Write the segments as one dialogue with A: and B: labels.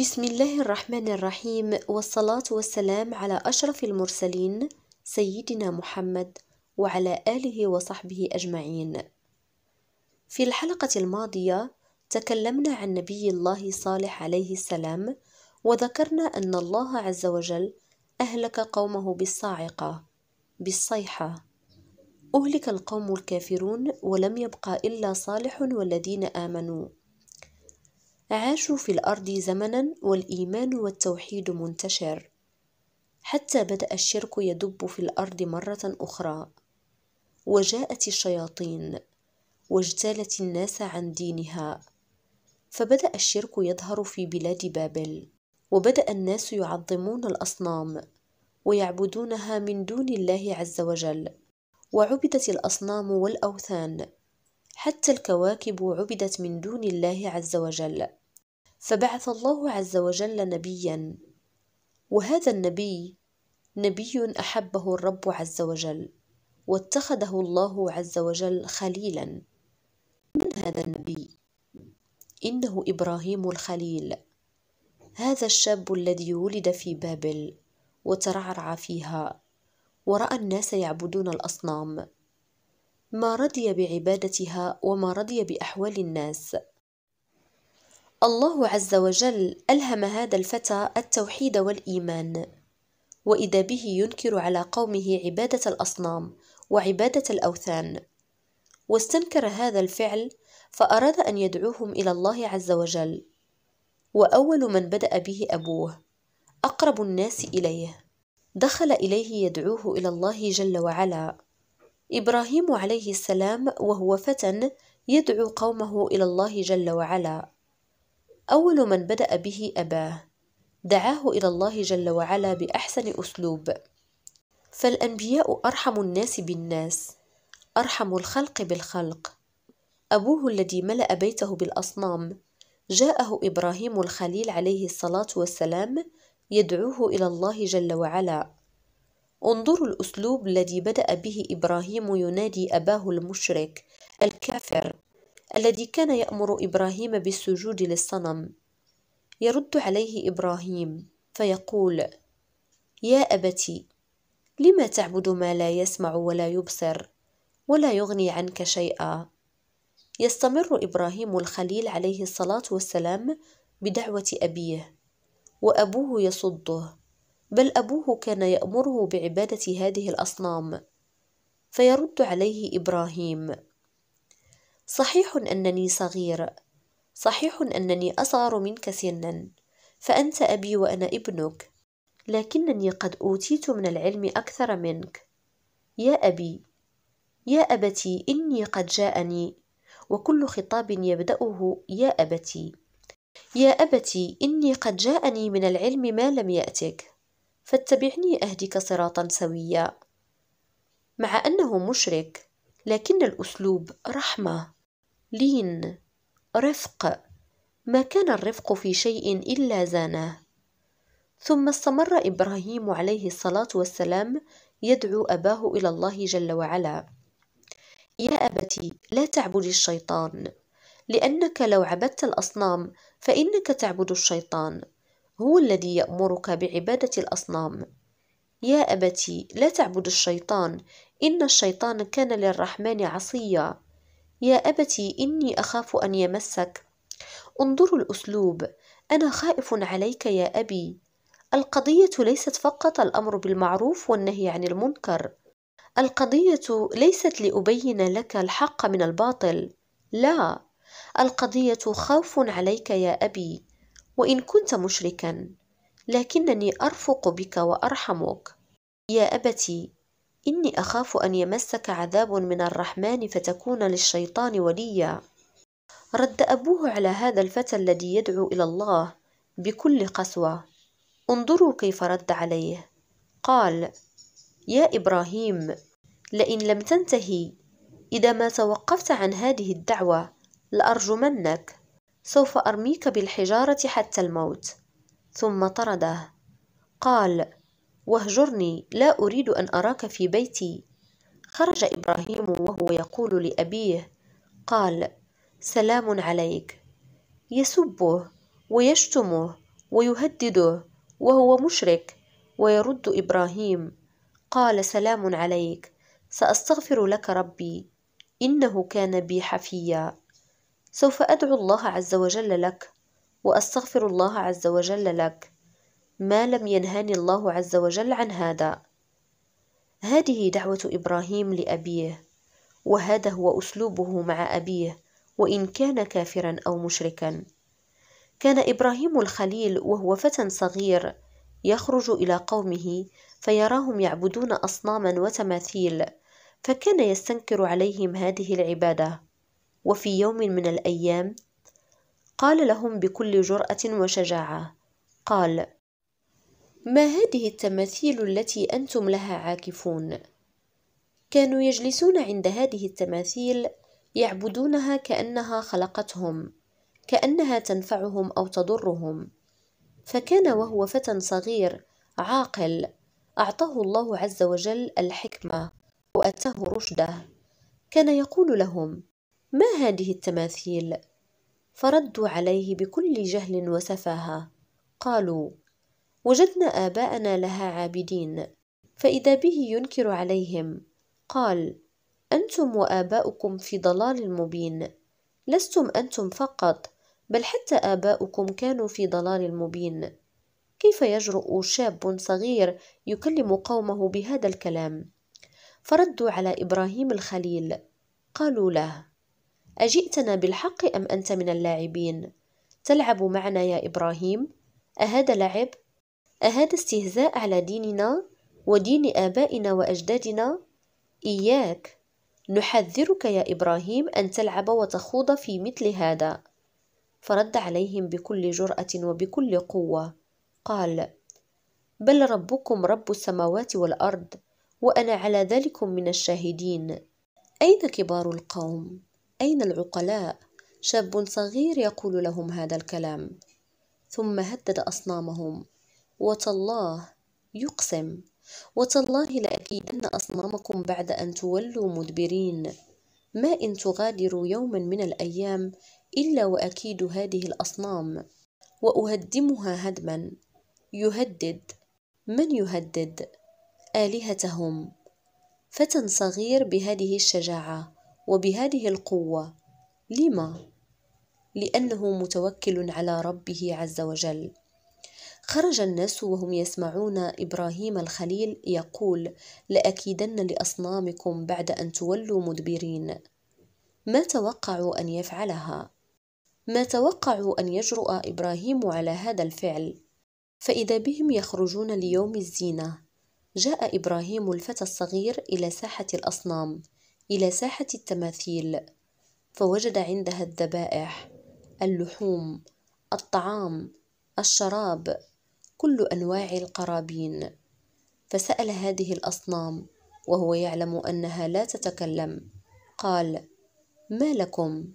A: بسم الله الرحمن الرحيم والصلاة والسلام على أشرف المرسلين سيدنا محمد وعلى آله وصحبه أجمعين. في الحلقة الماضية تكلمنا عن نبي الله صالح عليه السلام وذكرنا أن الله عز وجل أهلك قومه بالصاعقة بالصيحة أهلك القوم الكافرون ولم يبقى إلا صالح والذين آمنوا عاشوا في الأرض زمنا والإيمان والتوحيد منتشر حتى بدأ الشرك يدب في الأرض مرة أخرى وجاءت الشياطين واجتالت الناس عن دينها فبدأ الشرك يظهر في بلاد بابل وبدأ الناس يعظمون الأصنام ويعبدونها من دون الله عز وجل وعبدت الأصنام والأوثان حتى الكواكب عبدت من دون الله عز وجل فبعث الله عز وجل نبيا وهذا النبي نبي احبه الرب عز وجل واتخذه الله عز وجل خليلا من هذا النبي انه ابراهيم الخليل هذا الشاب الذي ولد في بابل وترعرع فيها وراى الناس يعبدون الاصنام ما رضي بعبادتها وما رضي باحوال الناس الله عز وجل ألهم هذا الفتى التوحيد والإيمان وإذا به ينكر على قومه عبادة الأصنام وعبادة الأوثان واستنكر هذا الفعل فأراد أن يدعوهم إلى الله عز وجل وأول من بدأ به أبوه أقرب الناس إليه دخل إليه يدعوه إلى الله جل وعلا إبراهيم عليه السلام وهو فتى يدعو قومه إلى الله جل وعلا أول من بدأ به أباه دعاه إلى الله جل وعلا بأحسن أسلوب فالأنبياء أرحم الناس بالناس أرحم الخلق بالخلق أبوه الذي ملأ بيته بالأصنام جاءه إبراهيم الخليل عليه الصلاة والسلام يدعوه إلى الله جل وعلا انظروا الأسلوب الذي بدأ به إبراهيم ينادي أباه المشرك الكافر الذي كان يأمر إبراهيم بالسجود للصنم يرد عليه إبراهيم فيقول يا أبت لم تعبد ما لا يسمع ولا يبصر ولا يغني عنك شيئا يستمر إبراهيم الخليل عليه الصلاة والسلام بدعوة أبيه وأبوه يصده بل أبوه كان يأمره بعبادة هذه الأصنام فيرد عليه إبراهيم صحيح أنني صغير صحيح أنني أصغر منك سنا فأنت أبي وأنا ابنك لكنني قد أوتيت من العلم أكثر منك يا أبي يا أبتي إني قد جاءني وكل خطاب يبدأه يا أبتي يا أبتي إني قد جاءني من العلم ما لم يأتك فاتبعني أهدك صراطا سويا مع أنه مشرك لكن الأسلوب رحمة لين رفق ما كان الرفق في شيء إلا زانه ثم استمر إبراهيم عليه الصلاة والسلام يدعو أباه إلى الله جل وعلا يا أبتي لا تعبد الشيطان لأنك لو عبدت الأصنام فإنك تعبد الشيطان هو الذي يأمرك بعبادة الأصنام يا أبتي لا تعبد الشيطان إن الشيطان كان للرحمن عصيا يا أبتي إني أخاف أن يمسك انظروا الأسلوب أنا خائف عليك يا أبي القضية ليست فقط الأمر بالمعروف والنهي عن المنكر القضية ليست لأبين لك الحق من الباطل لا القضية خوف عليك يا أبي وإن كنت مشركا لكنني أرفق بك وأرحمك يا أبتي إني أخاف أن يمسك عذاب من الرحمن فتكون للشيطان وليا رد أبوه على هذا الفتى الذي يدعو إلى الله بكل قسوة انظروا كيف رد عليه قال يا إبراهيم لئن لم تنتهي إذا ما توقفت عن هذه الدعوة لأرجمنك سوف أرميك بالحجارة حتى الموت ثم طرده قال واهجرني لا أريد أن أراك في بيتي خرج إبراهيم وهو يقول لأبيه قال سلام عليك يسبه ويشتمه ويهدده وهو مشرك ويرد إبراهيم قال سلام عليك سأستغفر لك ربي إنه كان بي حفيا سوف أدعو الله عز وجل لك وأستغفر الله عز وجل لك ما لم ينهني الله عز وجل عن هذا هذه دعوة إبراهيم لأبيه وهذا هو أسلوبه مع أبيه وإن كان كافرا أو مشركا كان إبراهيم الخليل وهو فتى صغير يخرج إلى قومه فيراهم يعبدون أصناما وتماثيل فكان يستنكر عليهم هذه العبادة وفي يوم من الأيام قال لهم بكل جرأة وشجاعة قال ما هذه التماثيل التي أنتم لها عاكفون؟ كانوا يجلسون عند هذه التماثيل يعبدونها كأنها خلقتهم، كأنها تنفعهم أو تضرهم، فكان وهو فتى صغير عاقل أعطاه الله عز وجل الحكمة وأتاه رشده، كان يقول لهم: ما هذه التماثيل؟ فردوا عليه بكل جهل وسفاهة، قالوا: وجدنا آباءنا لها عابدين فإذا به ينكر عليهم قال أنتم وآباؤكم في ضلال مبين لستم أنتم فقط بل حتى آباؤكم كانوا في ضلال مبين كيف يجرؤ شاب صغير يكلم قومه بهذا الكلام فردوا على إبراهيم الخليل قالوا له أجئتنا بالحق أم أنت من اللاعبين تلعب معنا يا إبراهيم أهذا لعب أهذا استهزاء على ديننا ودين آبائنا وأجدادنا إياك نحذرك يا إبراهيم أن تلعب وتخوض في مثل هذا فرد عليهم بكل جرأة وبكل قوة قال بل ربكم رب السماوات والأرض وأنا على ذلكم من الشاهدين أين كبار القوم؟ أين العقلاء؟ شاب صغير يقول لهم هذا الكلام ثم هدد أصنامهم وتالله يقسم وتالله لأكيدن أصنامكم بعد أن تولوا مدبرين ما إن تغادروا يوما من الأيام إلا وأكيد هذه الأصنام وأهدمها هدما يهدد من يهدد آلهتهم فتى صغير بهذه الشجاعة وبهذه القوة لما؟ لأنه متوكل على ربه عز وجل خرج الناس وهم يسمعون إبراهيم الخليل يقول: لأكيدن لأصنامكم بعد أن تولوا مدبرين. ما توقعوا أن يفعلها. ما توقعوا أن يجرؤ إبراهيم على هذا الفعل. فإذا بهم يخرجون ليوم الزينة. جاء إبراهيم الفتى الصغير إلى ساحة الأصنام، إلى ساحة التماثيل، فوجد عندها الذبائح، اللحوم، الطعام، الشراب كل أنواع القرابين فسأل هذه الأصنام وهو يعلم أنها لا تتكلم قال ما لكم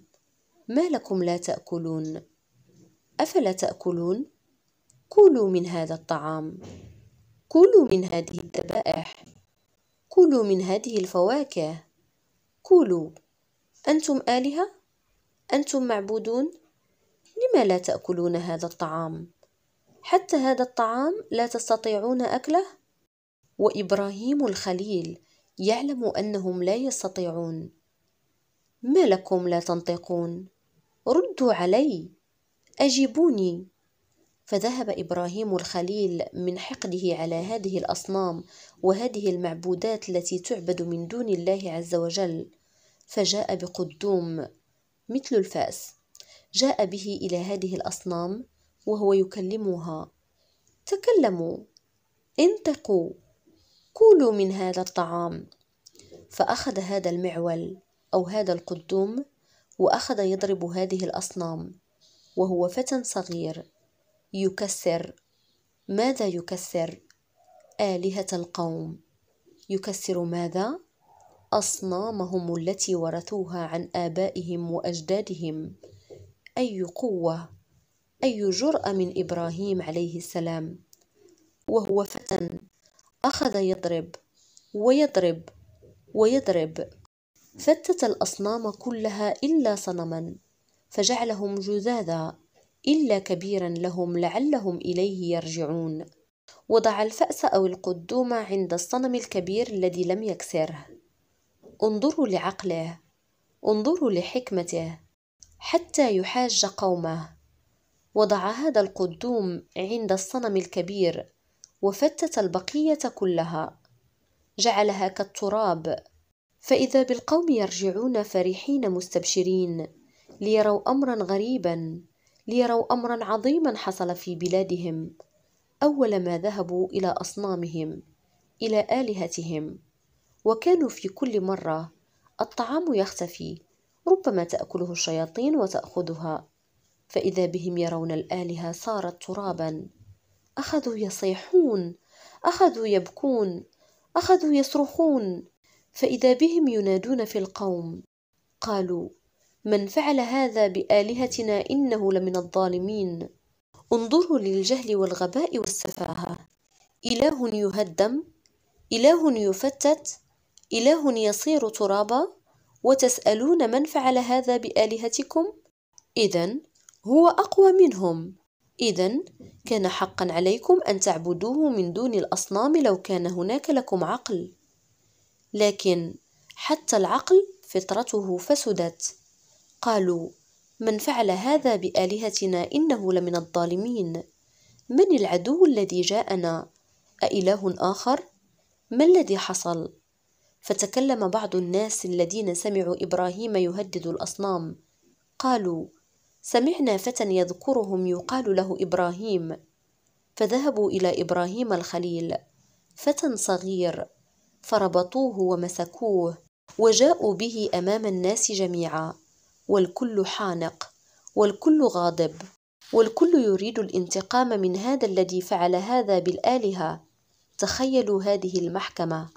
A: ما لكم لا تأكلون أفلا تأكلون كلوا من هذا الطعام كلوا من هذه الذبائح كلوا من هذه الفواكه كلوا أنتم آلهة أنتم معبودون لما لا تأكلون هذا الطعام حتى هذا الطعام لا تستطيعون أكله وإبراهيم الخليل يعلم أنهم لا يستطيعون ما لكم لا تنطقون ردوا علي أجيبوني فذهب إبراهيم الخليل من حقده على هذه الأصنام وهذه المعبودات التي تعبد من دون الله عز وجل فجاء بقدوم مثل الفأس جاء به إلى هذه الأصنام وهو يكلمها تكلموا انتقوا كلوا من هذا الطعام فأخذ هذا المعول أو هذا القدوم وأخذ يضرب هذه الأصنام وهو فتى صغير يكسر ماذا يكسر آلهة القوم يكسر ماذا أصنامهم التي ورثوها عن آبائهم وأجدادهم أي قوة أي جرأة من إبراهيم عليه السلام وهو فتى أخذ يضرب ويضرب ويضرب فتت الأصنام كلها إلا صنما فجعلهم جذاذا إلا كبيرا لهم لعلهم إليه يرجعون وضع الفأس أو القدوم عند الصنم الكبير الذي لم يكسره انظروا لعقله انظروا لحكمته حتى يحاج قومه وضع هذا القدوم عند الصنم الكبير وفتت البقيه كلها جعلها كالتراب فاذا بالقوم يرجعون فرحين مستبشرين ليروا امرا غريبا ليروا امرا عظيما حصل في بلادهم اول ما ذهبوا الى اصنامهم الى الهتهم وكانوا في كل مره الطعام يختفي ربما تاكله الشياطين وتاخذها فإذا بهم يرون الآلهة صارت ترابا أخذوا يصيحون أخذوا يبكون أخذوا يصرخون فإذا بهم ينادون في القوم قالوا من فعل هذا بآلهتنا إنه لمن الظالمين انظروا للجهل والغباء والسفاهة إله يهدم إله يفتت إله يصير ترابا وتسألون من فعل هذا بآلهتكم إذا هو أقوى منهم إذا كان حقا عليكم أن تعبدوه من دون الأصنام لو كان هناك لكم عقل لكن حتى العقل فطرته فسدت قالوا من فعل هذا بآلهتنا إنه لمن الظالمين من العدو الذي جاءنا أإله آخر؟ ما الذي حصل؟ فتكلم بعض الناس الذين سمعوا إبراهيم يهدد الأصنام قالوا سمعنا فتى يذكرهم يقال له إبراهيم فذهبوا إلى إبراهيم الخليل فتى صغير فربطوه ومسكوه وجاءوا به أمام الناس جميعا والكل حانق والكل غاضب والكل يريد الانتقام من هذا الذي فعل هذا بالآلهة تخيلوا هذه المحكمة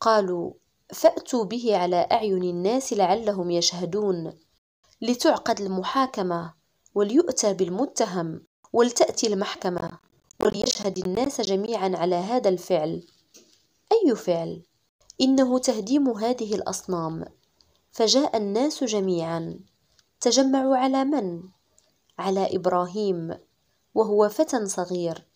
A: قالوا فأتوا به على أعين الناس لعلهم يشهدون لتعقد المحاكمة وليؤتى بالمتهم ولتأتي المحكمة وليشهد الناس جميعا على هذا الفعل أي فعل؟ إنه تهديم هذه الأصنام فجاء الناس جميعا تجمعوا على من؟ على إبراهيم وهو فتى صغير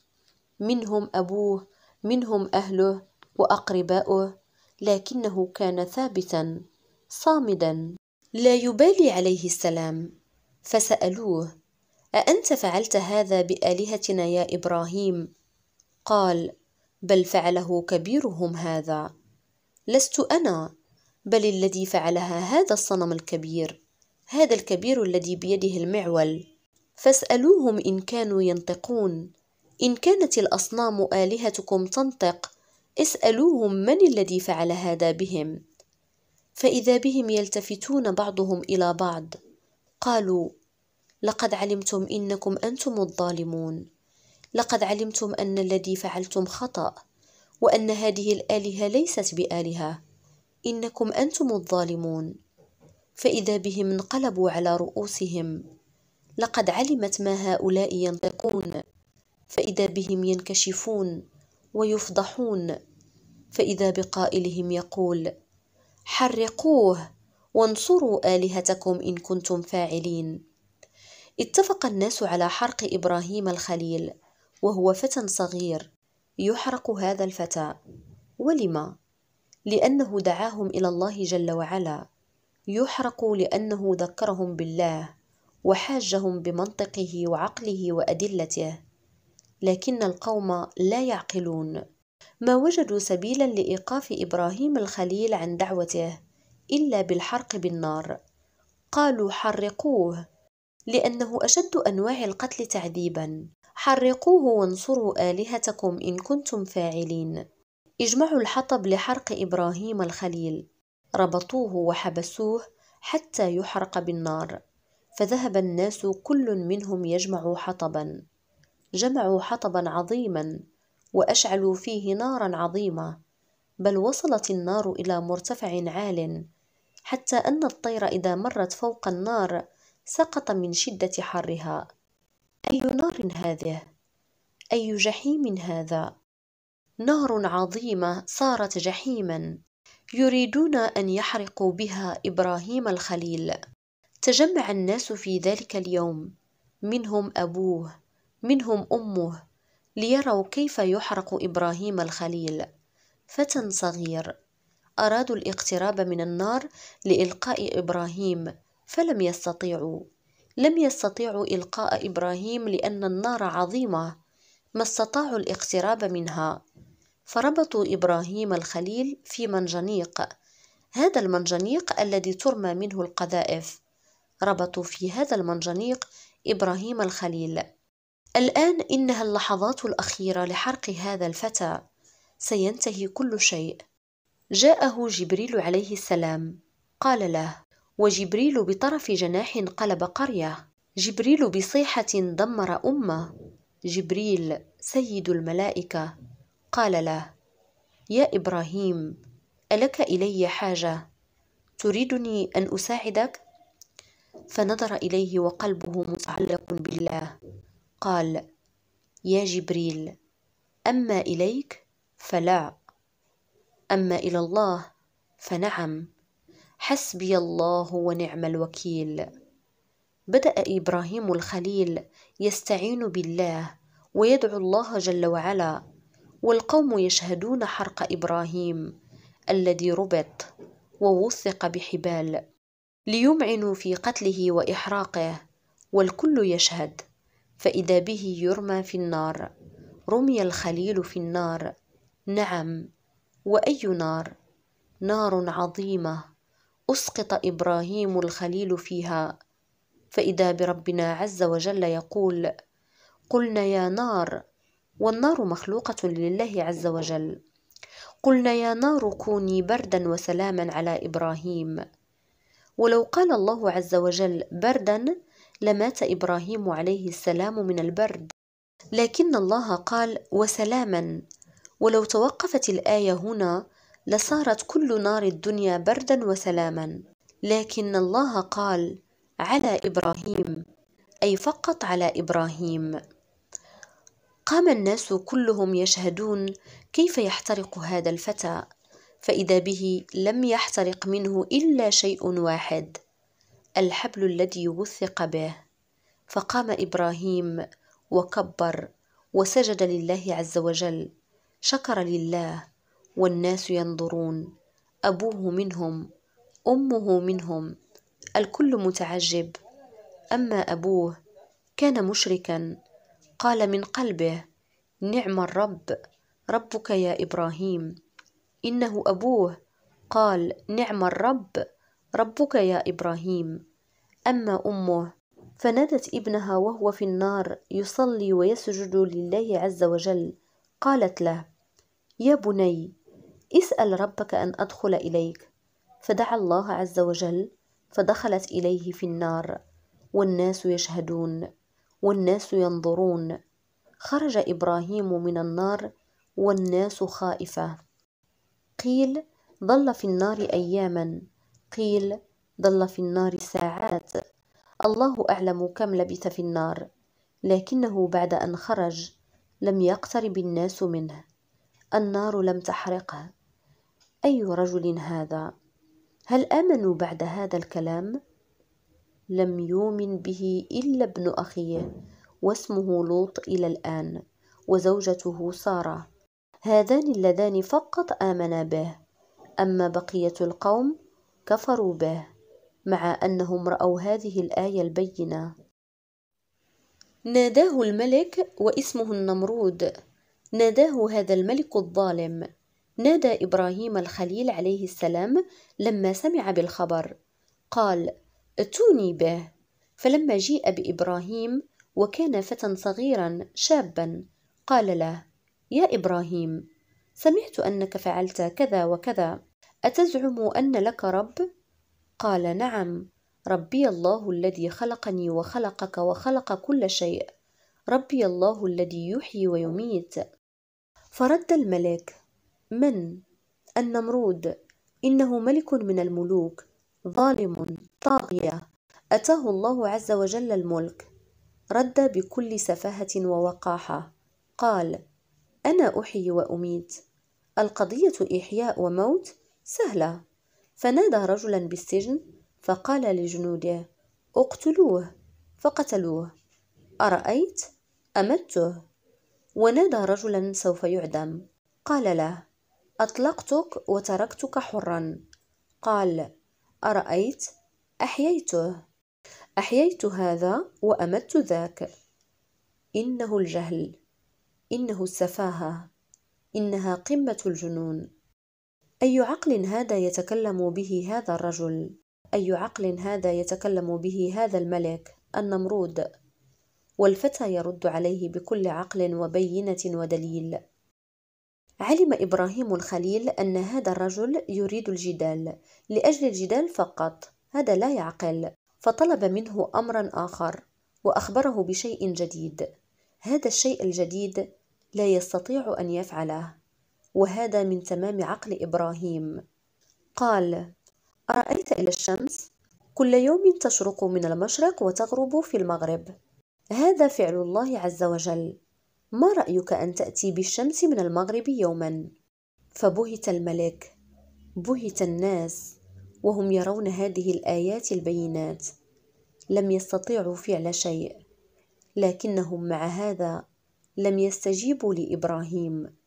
A: منهم أبوه منهم أهله وأقرباؤه لكنه كان ثابتا صامدا لا يبالي عليه السلام فسألوه أأنت فعلت هذا بآلهتنا يا إبراهيم؟ قال بل فعله كبيرهم هذا لست أنا بل الذي فعلها هذا الصنم الكبير هذا الكبير الذي بيده المعول فاسألوهم إن كانوا ينطقون إن كانت الأصنام آلهتكم تنطق اسألوهم من الذي فعل هذا بهم فإذا بهم يلتفتون بعضهم إلى بعض قالوا لقد علمتم إنكم أنتم الظالمون لقد علمتم أن الذي فعلتم خطأ وأن هذه الآلهة ليست بآلهة إنكم أنتم الظالمون فإذا بهم انقلبوا على رؤوسهم لقد علمت ما هؤلاء ينطقون فإذا بهم ينكشفون ويفضحون فإذا بقائلهم يقول حرقوه وانصروا آلهتكم إن كنتم فاعلين اتفق الناس على حرق إبراهيم الخليل وهو فتى صغير يحرق هذا الفتى ولم لأنه دعاهم إلى الله جل وعلا يحرق لأنه ذكرهم بالله وحاجهم بمنطقه وعقله وأدلته لكن القوم لا يعقلون ما وجدوا سبيلا لإيقاف إبراهيم الخليل عن دعوته إلا بالحرق بالنار قالوا حرقوه لأنه أشد أنواع القتل تعذيبا حرقوه وانصروا آلهتكم إن كنتم فاعلين اجمعوا الحطب لحرق إبراهيم الخليل ربطوه وحبسوه حتى يحرق بالنار فذهب الناس كل منهم يجمع حطبا جمعوا حطبا عظيما وأشعلوا فيه نارا عظيمة بل وصلت النار إلى مرتفع عال حتى أن الطير إذا مرت فوق النار سقط من شدة حرها أي نار هذه؟ أي جحيم هذا؟ نار عظيمة صارت جحيما يريدون أن يحرقوا بها إبراهيم الخليل تجمع الناس في ذلك اليوم منهم أبوه منهم أمه ليروا كيف يحرق إبراهيم الخليل فتى صغير أرادوا الاقتراب من النار لإلقاء إبراهيم فلم يستطيعوا لم يستطيعوا إلقاء إبراهيم لأن النار عظيمة ما استطاعوا الاقتراب منها فربطوا إبراهيم الخليل في منجنيق هذا المنجنيق الذي ترمى منه القذائف ربطوا في هذا المنجنيق إبراهيم الخليل الآن إنها اللحظات الأخيرة لحرق هذا الفتى سينتهي كل شيء جاءه جبريل عليه السلام قال له وجبريل بطرف جناح قلب قرية جبريل بصيحة دمر أمة جبريل سيد الملائكة قال له يا إبراهيم ألك إلي حاجة تريدني أن أساعدك؟ فنظر إليه وقلبه متعلق بالله قال يا جبريل أما إليك فلا أما إلى الله فنعم حسبي الله ونعم الوكيل بدأ إبراهيم الخليل يستعين بالله ويدعو الله جل وعلا والقوم يشهدون حرق إبراهيم الذي ربط ووثق بحبال ليمعنوا في قتله وإحراقه والكل يشهد فإذا به يرمى في النار رمي الخليل في النار نعم وأي نار نار عظيمة أسقط إبراهيم الخليل فيها فإذا بربنا عز وجل يقول قلنا يا نار والنار مخلوقة لله عز وجل قلنا يا نار كوني بردا وسلاما على إبراهيم ولو قال الله عز وجل بردا لمات إبراهيم عليه السلام من البرد لكن الله قال وسلاما ولو توقفت الآية هنا لصارت كل نار الدنيا بردا وسلاما لكن الله قال على إبراهيم أي فقط على إبراهيم قام الناس كلهم يشهدون كيف يحترق هذا الفتى فإذا به لم يحترق منه إلا شيء واحد الحبل الذي وثق به فقام ابراهيم وكبر وسجد لله عز وجل شكر لله والناس ينظرون ابوه منهم امه منهم الكل متعجب اما ابوه كان مشركا قال من قلبه نعم الرب ربك يا ابراهيم انه ابوه قال نعم الرب ربك يا إبراهيم أما أمه فنادت ابنها وهو في النار يصلي ويسجد لله عز وجل قالت له يا بني اسأل ربك أن أدخل إليك فدعا الله عز وجل فدخلت إليه في النار والناس يشهدون والناس ينظرون خرج إبراهيم من النار والناس خائفة قيل ظل في النار أياما قيل ظل في النار ساعات الله أعلم كم لبث في النار لكنه بعد أن خرج لم يقترب الناس منه النار لم تحرقه أي رجل هذا؟ هل آمنوا بعد هذا الكلام؟ لم يؤمن به إلا ابن أخيه واسمه لوط إلى الآن وزوجته سارة هذان اللذان فقط آمنا به أما بقية القوم كفروا به مع أنهم رأوا هذه الآية البينة ناداه الملك واسمه النمرود ناداه هذا الملك الظالم نادى إبراهيم الخليل عليه السلام لما سمع بالخبر قال اتوني به فلما جيء بإبراهيم وكان فتى صغيرا شابا قال له يا إبراهيم سمعت أنك فعلت كذا وكذا أتزعم أن لك رب؟ قال نعم ربي الله الذي خلقني وخلقك وخلق كل شيء ربي الله الذي يحيي ويميت فرد الملك من النمرود انه ملك من الملوك ظالم طاغيه اتاه الله عز وجل الملك رد بكل سفاهه ووقاحه قال انا احيي واميت القضيه احياء وموت سهلة فنادى رجلا بالسجن فقال لجنوده اقتلوه فقتلوه أرأيت أمته ونادى رجلا سوف يعدم قال له أطلقتك وتركتك حرا قال أرأيت أحييته أحييت هذا وأمت ذاك إنه الجهل إنه السفاهة إنها قمة الجنون أي عقل هذا يتكلم به هذا الرجل؟ أي عقل هذا يتكلم به هذا الملك النمرود؟ والفتى يرد عليه بكل عقل وبينة ودليل. علم إبراهيم الخليل أن هذا الرجل يريد الجدال لأجل الجدال فقط، هذا لا يعقل، فطلب منه أمرا آخر، وأخبره بشيء جديد. هذا الشيء الجديد لا يستطيع أن يفعله، وهذا من تمام عقل إبراهيم قال أرأيت إلى الشمس كل يوم تشرق من المشرق وتغرب في المغرب هذا فعل الله عز وجل ما رأيك أن تأتي بالشمس من المغرب يوما فبهت الملك بهت الناس وهم يرون هذه الآيات البينات لم يستطيعوا فعل شيء لكنهم مع هذا لم يستجيبوا لإبراهيم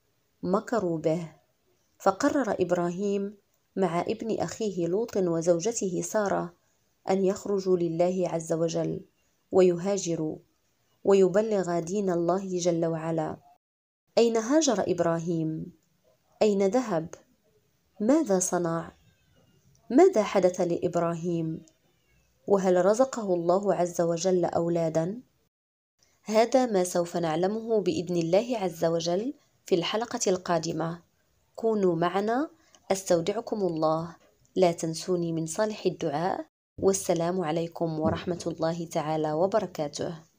A: مكروا به فقرر إبراهيم مع ابن أخيه لوط وزوجته سارة أن يخرجوا لله عز وجل ويهاجروا ويبلغ دين الله جل وعلا أين هاجر إبراهيم؟ أين ذهب؟ ماذا صنع؟ ماذا حدث لإبراهيم؟ وهل رزقه الله عز وجل أولادا؟ هذا ما سوف نعلمه بإذن الله عز وجل في الحلقة القادمة كونوا معنا أستودعكم الله لا تنسوني من صالح الدعاء والسلام عليكم ورحمة الله تعالى وبركاته